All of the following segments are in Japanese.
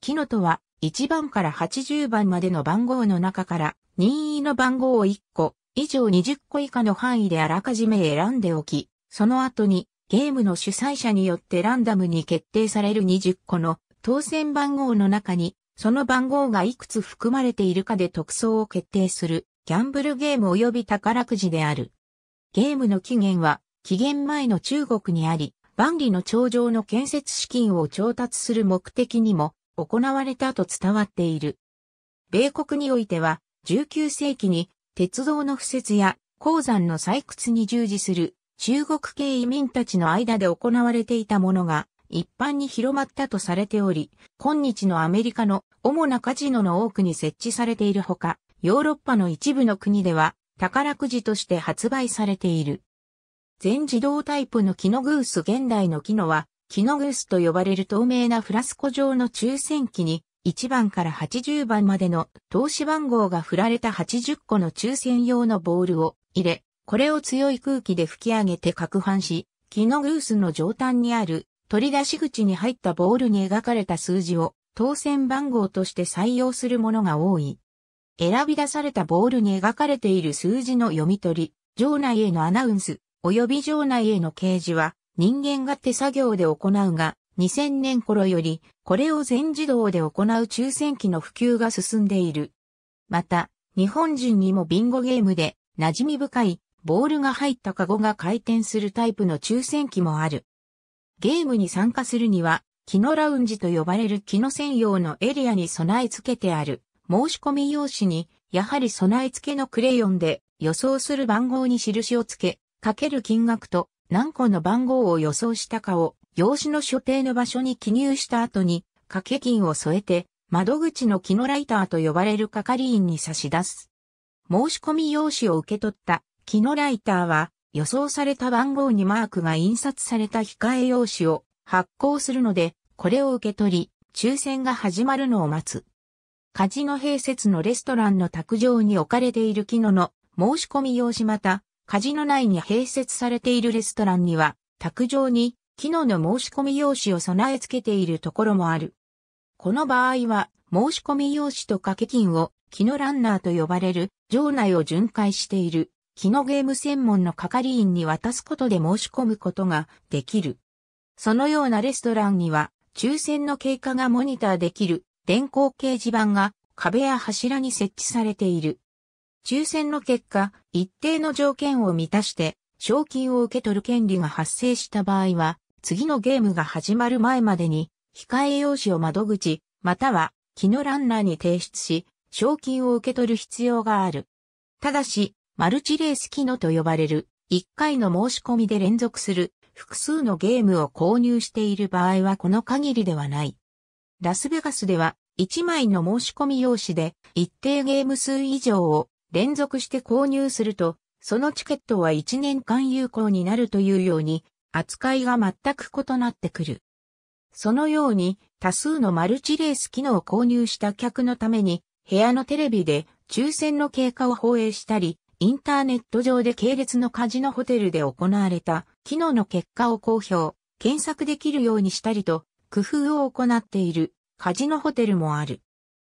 キノとは、1番から80番までの番号の中から、任意の番号を1個、以上20個以下の範囲であらかじめ選んでおき、その後に、ゲームの主催者によってランダムに決定される20個の当選番号の中に、その番号がいくつ含まれているかで特装を決定する、ギャンブルゲーム及び宝くじである。ゲームの起源は、紀元前の中国にあり、万里の頂上の建設資金を調達する目的にも行われたと伝わっている。米国においては、19世紀に鉄道の敷設や鉱山の採掘に従事する中国系移民たちの間で行われていたものが一般に広まったとされており、今日のアメリカの主なカジノの多くに設置されているほか、ヨーロッパの一部の国では宝くじとして発売されている。全自動タイプのキノグース現代のキノはキノグースと呼ばれる透明なフラスコ状の抽選機に、1番から80番までの投資番号が振られた80個の抽選用のボールを入れ、これを強い空気で吹き上げて攪拌し、キノグースの上端にある取り出し口に入ったボールに描かれた数字を当選番号として採用するものが多い。選び出されたボールに描かれている数字の読み取り、場内へのアナウンス、及び場内への掲示は、人間が手作業で行うが、2000年頃より、これを全自動で行う抽選機の普及が進んでいる。また、日本人にもビンゴゲームで、馴染み深い、ボールが入ったカゴが回転するタイプの抽選機もある。ゲームに参加するには、木のラウンジと呼ばれる木の専用のエリアに備え付けてある、申し込み用紙に、やはり備え付けのクレヨンで予想する番号に印をつけ、かける金額と何個の番号を予想したかを、用紙の所定の場所に記入した後に、掛け金を添えて、窓口の木のライターと呼ばれる係員に差し出す。申し込み用紙を受け取った木のライターは、予想された番号にマークが印刷された控え用紙を発行するので、これを受け取り、抽選が始まるのを待つ。カジノ併設のレストランの卓上に置かれている木のの申し込み用紙また、カジノ内に併設されているレストランには、卓上に、機能の申し込み用紙を備え付けているところもある。この場合は、申し込み用紙と掛け金を、機能ランナーと呼ばれる、場内を巡回している、機能ゲーム専門の係員に渡すことで申し込むことができる。そのようなレストランには、抽選の経過がモニターできる電光掲示板が壁や柱に設置されている。抽選の結果、一定の条件を満たして、賞金を受け取る権利が発生した場合は、次のゲームが始まる前までに、控え用紙を窓口、または、木のランナーに提出し、賞金を受け取る必要がある。ただし、マルチレース機能と呼ばれる、1回の申し込みで連続する複数のゲームを購入している場合はこの限りではない。ラスベガスでは、1枚の申し込み用紙で一定ゲーム数以上を連続して購入すると、そのチケットは1年間有効になるというように、扱いが全く異なってくる。そのように、多数のマルチレース機能を購入した客のために、部屋のテレビで抽選の経過を放映したり、インターネット上で系列のカジノホテルで行われた機能の結果を公表、検索できるようにしたりと、工夫を行っているカジノホテルもある。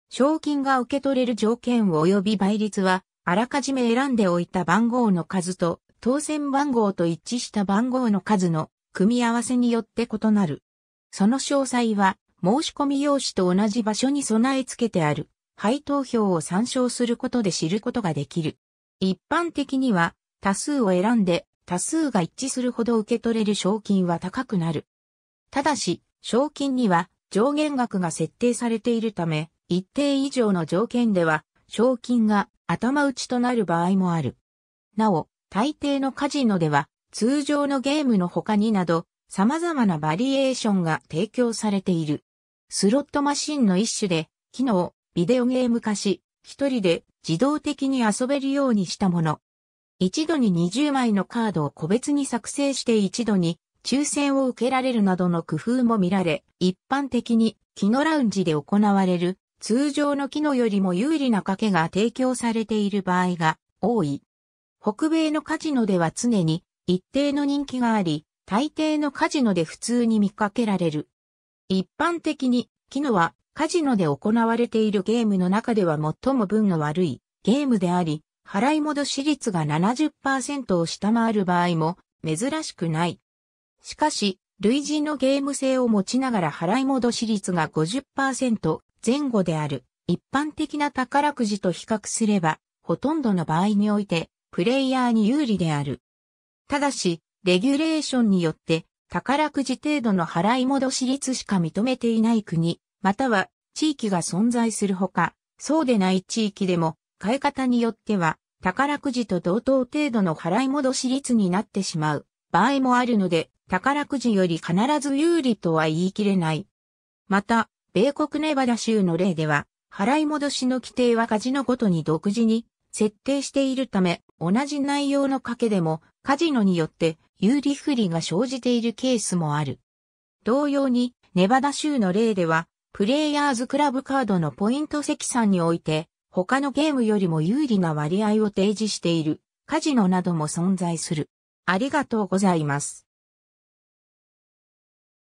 賞金が受け取れる条件及び倍率は、あらかじめ選んでおいた番号の数と、当選番号と一致した番号の数の組み合わせによって異なる。その詳細は、申し込み用紙と同じ場所に備え付けてある、配当票を参照することで知ることができる。一般的には、多数を選んで、多数が一致するほど受け取れる賞金は高くなる。ただし、賞金には上限額が設定されているため、一定以上の条件では、賞金が頭打ちとなる場合もある。なお、大抵のカジノでは、通常のゲームの他になど、様々なバリエーションが提供されている。スロットマシンの一種で、機能、ビデオゲーム化し、一人で自動的に遊べるようにしたもの。一度に20枚のカードを個別に作成して一度に抽選を受けられるなどの工夫も見られ、一般的にキノラウンジで行われる通常の機能よりも有利な賭けが提供されている場合が多い。北米のカジノでは常に一定の人気があり、大抵のカジノで普通に見かけられる。一般的に、キノはカジノで行われているゲームの中では最も分が悪いゲームであり、払い戻し率が70%を下回る場合も珍しくない。しかし、類似のゲーム性を持ちながら払い戻し率が50%前後である。一般的な宝くじと比較すれば、ほとんどの場合において、プレイヤーに有利である。ただし、レギュレーションによって、宝くじ程度の払い戻し率しか認めていない国、または地域が存在するほか、そうでない地域でも、買い方によっては、宝くじと同等程度の払い戻し率になってしまう場合もあるので、宝くじより必ず有利とは言い切れない。また、米国ネバダ州の例では、払い戻しの規定はカジノごとに独自に設定しているため、同じ内容の賭けでもカジノによって有利不利が生じているケースもある。同様に、ネバダ州の例では、プレイヤーズクラブカードのポイント積算において、他のゲームよりも有利な割合を提示しているカジノなども存在する。ありがとうございます。